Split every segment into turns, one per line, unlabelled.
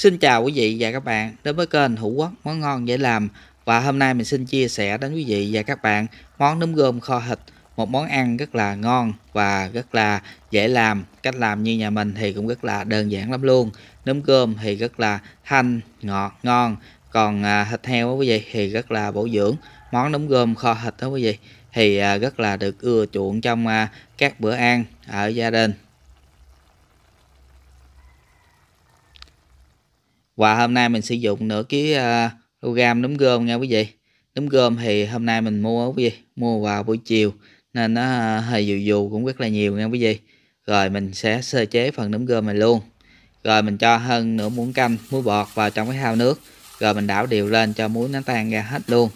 Xin chào quý vị và các bạn đến với kênh Hữu Quốc Món Ngon Dễ Làm và hôm nay mình xin chia sẻ đến quý vị và các bạn món nấm gom kho thịt một món ăn rất là ngon và rất là dễ làm cách làm như nhà mình thì cũng rất là đơn giản lắm luôn nấm cơm thì rất là thanh ngọt ngon còn à, thịt heo quý vị thì rất là bổ dưỡng món nấm gom kho thịt đó quý vị thì à, rất là được ưa chuộng trong à, các bữa ăn ở gia đình và hôm nay mình sử dụng nửa ký uh, gam nấm gơm nha quý vị nấm gơm thì hôm nay mình mua quý vị mua vào buổi chiều nên nó à, hơi dù dù cũng rất là nhiều nha quý vị rồi mình sẽ sơ chế phần nấm gơm này luôn rồi mình cho hơn nửa muỗng canh muối bọt vào trong cái thao nước rồi mình đảo đều lên cho muối nó tan ra hết luôn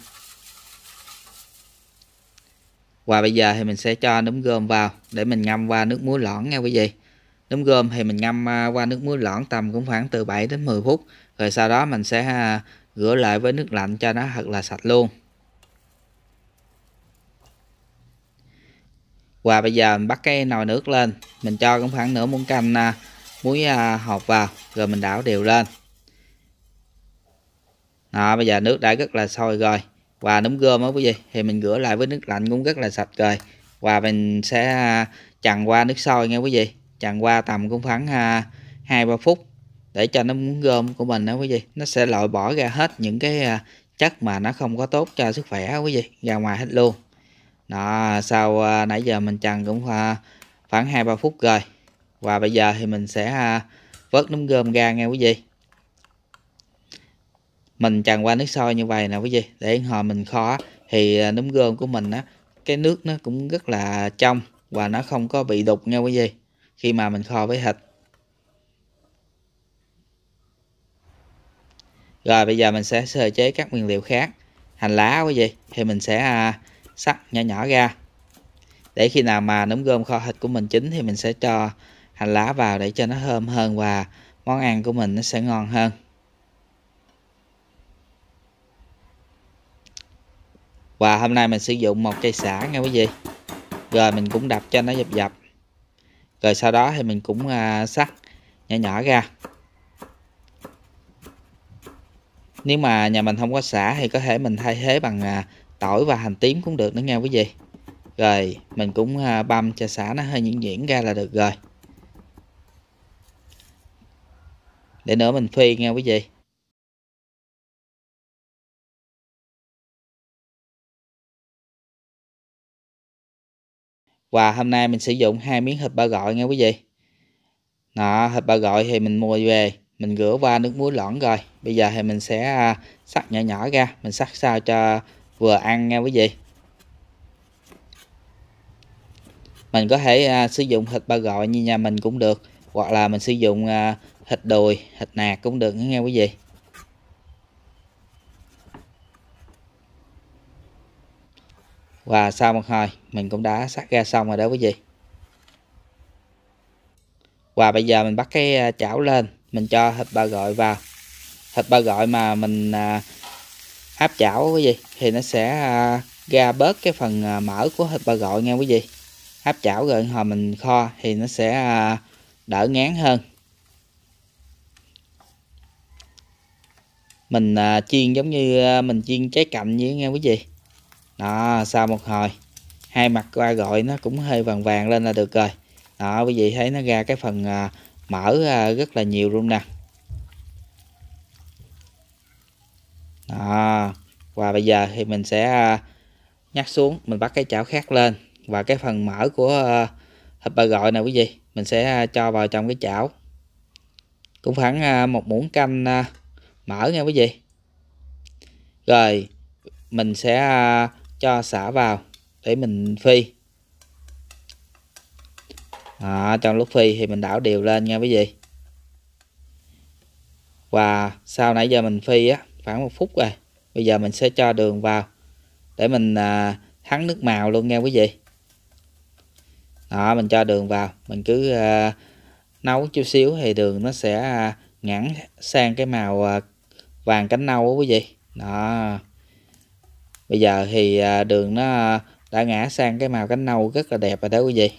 và bây giờ thì mình sẽ cho nấm gơm vào để mình ngâm qua nước muối loãng nha quý vị Đúng gom thì mình ngâm à, qua nước muối loãng tầm cũng khoảng từ 7 đến 10 phút. Rồi sau đó mình sẽ à, rửa lại với nước lạnh cho nó thật là sạch luôn. Và bây giờ mình bắt cái nồi nước lên. Mình cho cũng khoảng nửa muỗng canh à, muối hột vào. Rồi mình đảo đều lên. Đó, bây giờ nước đã rất là sôi rồi. Và nấm gom đó quý vị thì mình rửa lại với nước lạnh cũng rất là sạch rồi. Và mình sẽ chần qua nước sôi nghe quý vị chần qua tầm cũng khoảng à, hai ba phút để cho nó muốn gom của mình đó quý vị nó sẽ loại bỏ ra hết những cái à, chất mà nó không có tốt cho sức khỏe quý vị ra ngoài hết luôn đó sau à, nãy giờ mình chần cũng khoảng hai ba phút rồi và bây giờ thì mình sẽ vớt nấm gom ra nghe quý vị mình tràn qua nước sôi như vậy nè quý vị để hồi mình kho thì nấm gom của mình á cái nước nó cũng rất là trong và nó không có bị đục nha quý vị khi mà mình kho với thịt rồi bây giờ mình sẽ sơ chế các nguyên liệu khác hành lá quý vị thì mình sẽ à, sắc nhỏ nhỏ ra để khi nào mà nấm gom kho thịt của mình chín thì mình sẽ cho hành lá vào để cho nó thơm hơn và món ăn của mình nó sẽ ngon hơn và hôm nay mình sử dụng một cây xả nha quý vị rồi mình cũng đập cho nó dập dập rồi sau đó thì mình cũng à, sắc nhỏ nhỏ ra nếu mà nhà mình không có xả thì có thể mình thay thế bằng à, tỏi và hành tím cũng được nữa nha quý vị rồi mình cũng à, băm cho xả nó hơi nhuyễn nhuyễn ra là được rồi để nữa mình phi nha quý vị và hôm nay mình sử dụng hai miếng thịt ba gọi nha quý vị đó thịt ba gọi thì mình mua về mình rửa qua nước muối loãng rồi bây giờ thì mình sẽ sắc à, nhỏ nhỏ ra mình sắc sao cho vừa ăn nha quý vị mình có thể à, sử dụng thịt ba gọi như nhà mình cũng được hoặc là mình sử dụng thịt à, đùi thịt nạc cũng được nha quý vị và sau một hồi mình cũng đã sắt ra xong rồi đó quý vị và bây giờ mình bắt cái à, chảo lên mình cho thịt ba gọi vào thịt ba gọi mà mình à, áp chảo quý vị thì nó sẽ à, ra bớt cái phần mỡ của thịt ba gọi nghe quý vị áp chảo rồi hồi mình kho thì nó sẽ đỡ ngán hơn mình chiên giống như mình chiên trái cạnh vậy nghe quý vị đó sau một hồi hai mặt qua gọi nó cũng hơi vàng vàng lên là được rồi đó quý vị thấy nó ra cái phần à, mở à, rất là nhiều luôn nè đó và bây giờ thì mình sẽ à, nhắc xuống mình bắt cái chảo khác lên và cái phần mở của à, hộp bà gọi nè quý vị mình sẽ à, cho vào trong cái chảo cũng khoảng à, một muỗng canh à, mỡ nha quý vị rồi mình sẽ cho xả vào để mình phi à, trong lúc phi thì mình đảo đều lên nha quý vị và sau nãy giờ mình phi á khoảng một phút rồi bây giờ mình sẽ cho đường vào để mình à, thắng nước màu luôn nha quý vị đó mình cho đường vào mình cứ à, nấu chút xíu thì đường nó sẽ à, ngắn sang cái màu à, vàng cánh nâu á quý vị đó bây giờ thì à, đường nó à, đã ngã sang cái màu cánh nâu rất là đẹp rồi đó quý vị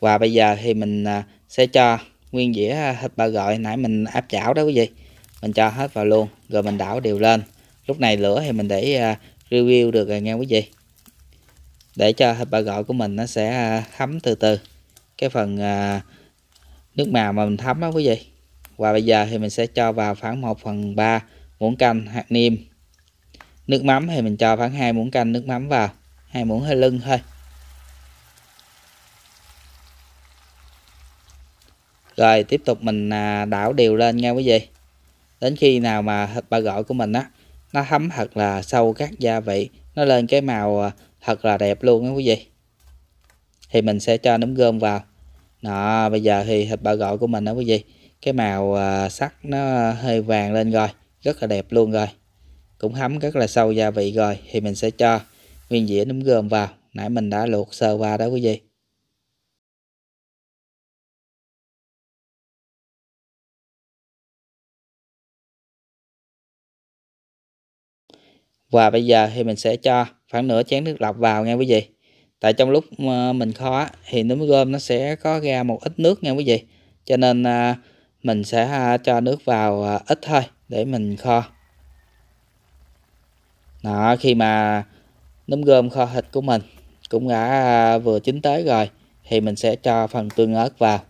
và bây giờ thì mình à, sẽ cho nguyên dĩa thịt ba gọi nãy mình áp chảo đó quý vị mình cho hết vào luôn rồi mình đảo đều lên lúc này lửa thì mình để review được rồi nha quý vị để cho thịt ba gọi của mình nó sẽ thấm từ từ cái phần nước màu mà mình thấm đó quý vị và bây giờ thì mình sẽ cho vào khoảng 1 phần 3 muỗng canh hạt niêm nước mắm thì mình cho khoảng hai muỗng canh nước mắm vào hai muỗng hơi lưng thôi rồi tiếp tục mình à, đảo đều lên nha quý vị đến khi nào mà thịt ba gỏi của mình á nó thấm thật là sâu các gia vị nó lên cái màu à, thật là đẹp luôn á quý vị thì mình sẽ cho nấm gom vào đó bây giờ thì thịt ba gỏi của mình đó quý vị cái màu à, sắc nó hơi vàng lên rồi rất là đẹp luôn rồi cũng hấm rất là sâu gia vị rồi thì mình sẽ cho nguyên dĩa nấm gươm vào nãy mình đã luộc sơ qua đó quý vị và bây giờ thì mình sẽ cho khoảng nửa chén nước lọc vào nha quý vị tại trong lúc ờ, mình kho thì nấm gươm nó sẽ có ra một ít nước nha quý vị cho nên ờ, mình sẽ ờ, cho nước vào ít thôi để mình kho đó khi mà nấm gom kho thịt của mình cũng đã à, vừa chín tới rồi thì mình sẽ cho phần tương ớt vào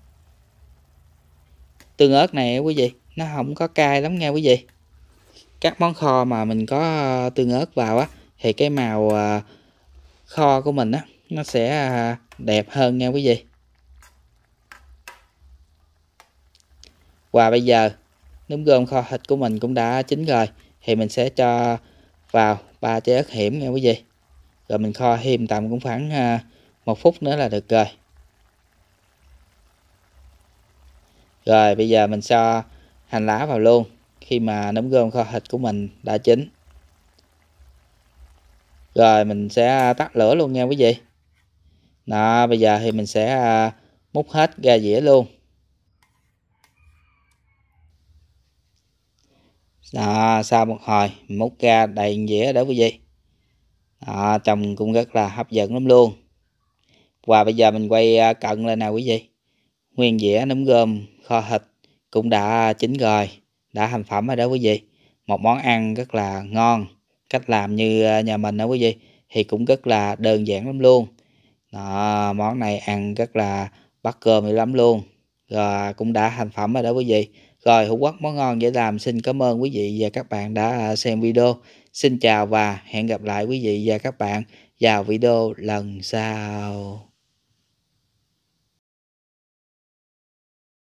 tương ớt này quý vị nó không có cay lắm nha quý vị các món kho mà mình có à, tương ớt vào á thì cái màu à, kho của mình á nó sẽ đẹp hơn nha quý vị và bây giờ nấm gom kho thịt của mình cũng đã chín rồi thì mình sẽ cho vào ba trái ớt hiểm nha quý vị. Rồi mình kho thêm tầm cũng khoảng à, một phút nữa là được rồi. Rồi bây giờ mình cho hành lá vào luôn khi mà nấm gom kho thịt của mình đã chín. Rồi mình sẽ tắt lửa luôn nha quý vị. Đó, bây giờ thì mình sẽ à, múc hết ra dĩa luôn. đó, sau một hồi múc ra đầy dĩa đó quý vị đó, trông cũng rất là hấp dẫn lắm luôn và bây giờ mình quay à, cận lên nào quý vị nguyên dĩa nấm gom kho thịt cũng đã chín rồi đã thành phẩm rồi đó quý vị một món ăn rất là ngon cách làm như à, nhà mình đó quý vị thì cũng rất là đơn giản lắm luôn đó, món này ăn rất là bắt cơm lắm luôn rồi cũng đã thành phẩm rồi đó quý vị rồi hủ Quốc Món Ngon Dễ Làm xin cảm ơn quý vị và các bạn đã à, xem video. Xin chào và hẹn gặp lại quý vị và các bạn vào video lần sau.